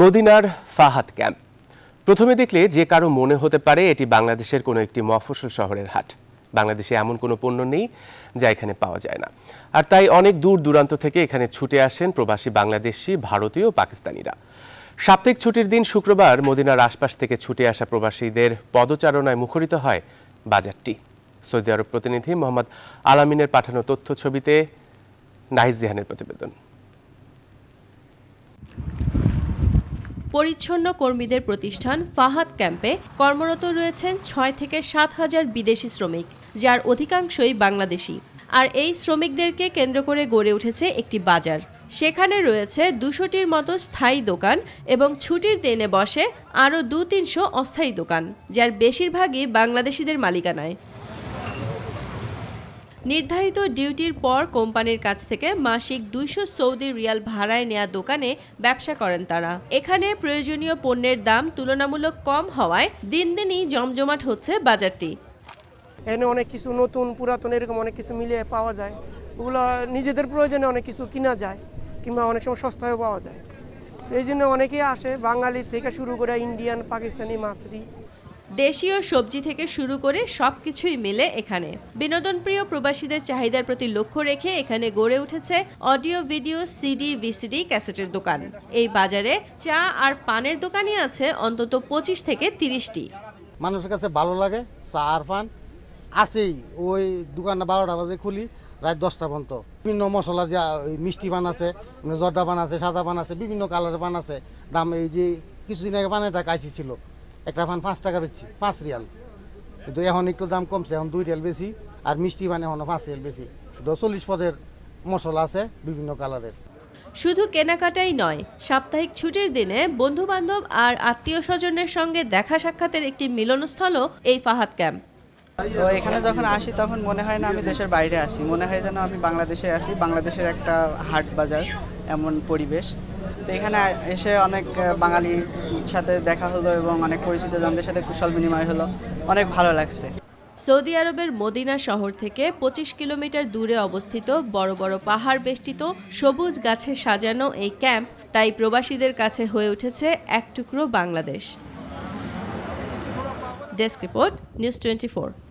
মদিনার ফাহাদ ক্যাম্প প্রথমে দেখলে যে কারো মনে হতে পারে এটি বাংলাদেশের কোনো একটি মফসল শহরের হাট বাংলাদেশে এমন কোনো পণ্য নেই যা এখানে পাওয়া যায় না আর তাই অনেক দূর দূরান্ত থেকে এখানে ছুটে আসেন প্রবাসী বাংলাদেশি ভারতীয় পাকিস্তানিরা সাপ্তাহিক ছুটির দিন শুক্রবার মদিনার আশপাশ থেকে ছুটে আসা প্রবাসীদের পদচারণায় মুখরিত হয় বাজারটি সৌদি আরব প্রতিনিধি মোহাম্মদ আলামিনের পাঠানো তথ্য ছবিতে নাহিজ জিহানের প্রতিবেদন পরিচ্ছন্ন কর্মীদের প্রতিষ্ঠান ফাহাদ ক্যাম্পে কর্মরত রয়েছেন ছয় থেকে সাত হাজার বিদেশি শ্রমিক যার অধিকাংশই বাংলাদেশি আর এই শ্রমিকদেরকে কেন্দ্র করে গড়ে উঠেছে একটি বাজার সেখানে রয়েছে দুশোটির মতো স্থায়ী দোকান এবং ছুটির দিনে বসে আরও দু তিনশো অস্থায়ী দোকান যার বেশিরভাগই বাংলাদেশিদের মালিকানায় নির্ধারিত ডিউটির পর কোম্পানির কাছ থেকে মাসিক দুইশো সৌদি রিয়াল ভাড়ায় নেয়া দোকানে ব্যবসা করেন তারা এখানে প্রয়োজনীয় পণ্যের দাম তুলনামূলক কম হওয়ায় দিন দিনই জমজমাট হচ্ছে বাজারটি এখানে অনেক কিছু নতুন পুরাতন এরকম অনেক কিছু মিলিয়ে পাওয়া যায় ওগুলো নিজেদের প্রয়োজনে অনেক কিছু কিনা যায় কিংবা অনেক সময় সস্তায়ও পাওয়া যায় তো এই জন্য অনেকেই আসে বাঙালি থেকে শুরু করে ইন্ডিয়ান পাকিস্তানি মাসরি দেশীয় সবজি থেকে শুরু করে সব কিছুই মেলে এখানে বিনোদনপ্রিয় প্রবাসীদের চাহিদার প্রতি লক্ষ্য রেখে এখানে গড়ে উঠেছে অডিও ভিডিও সিডি ভিসিডি ক্যাসেটের দোকান এই বাজারে চা আর পানের দোকানই আছে অন্তত পঁচিশ থেকে তিরিশটি মানুষের কাছে ভালো লাগে চা আর পান আসেই ওই দোকান বারোটা বাজে খুলি রাত দশটা পর্যন্ত বিভিন্ন মশলা যা মিষ্টি পান আছে জর্দা পান আছে সাদা পান আছে বিভিন্ন কালারের পান আছে দাম এই যে কিছুদিন আগে পানের টাকা আইসি ছিল একটা ফান পাঁচ টাকা বেচছি পাঁচ রিয়াল কিন্তু এখন একটু দাম কমছে এখন দুই রিয়াল বেশি আর মিষ্টি মানে এখন পাঁচ রিয়াল বেশি তো চল্লিশ পদের মশলা আছে বিভিন্ন কালারের শুধু কেনাকাটাই নয় সাপ্তাহিক ছুটির দিনে বন্ধুবান্ধব আর আত্মীয় স্বজনের সঙ্গে দেখা সাক্ষাতের একটি মিলনস্থলও এই ফাহাদ ক্যাম্প তো এখানে যখন আসি তখন মনে হয় না আমি দেশের বাইরে আছি মনে হয় যেন আমি বাংলাদেশে আছি বাংলাদেশের একটা হাট বাজার এমন পরিবেশ তো এখানে এসে অনেক বাঙালির সাথে দেখা হলো এবং অনেক পরিচিত জনদের সাথে কুশল বিনিময় হলো অনেক ভালো লাগছে সৌদি আরবের মদিনা শহর থেকে ২৫ কিলোমিটার দূরে অবস্থিত বড় বড় পাহাড় বেষ্টিত সবুজ গাছে সাজানো এই ক্যাম্প তাই প্রবাসীদের কাছে হয়ে উঠেছে এক টুকরো Bangladesh desk report news twenty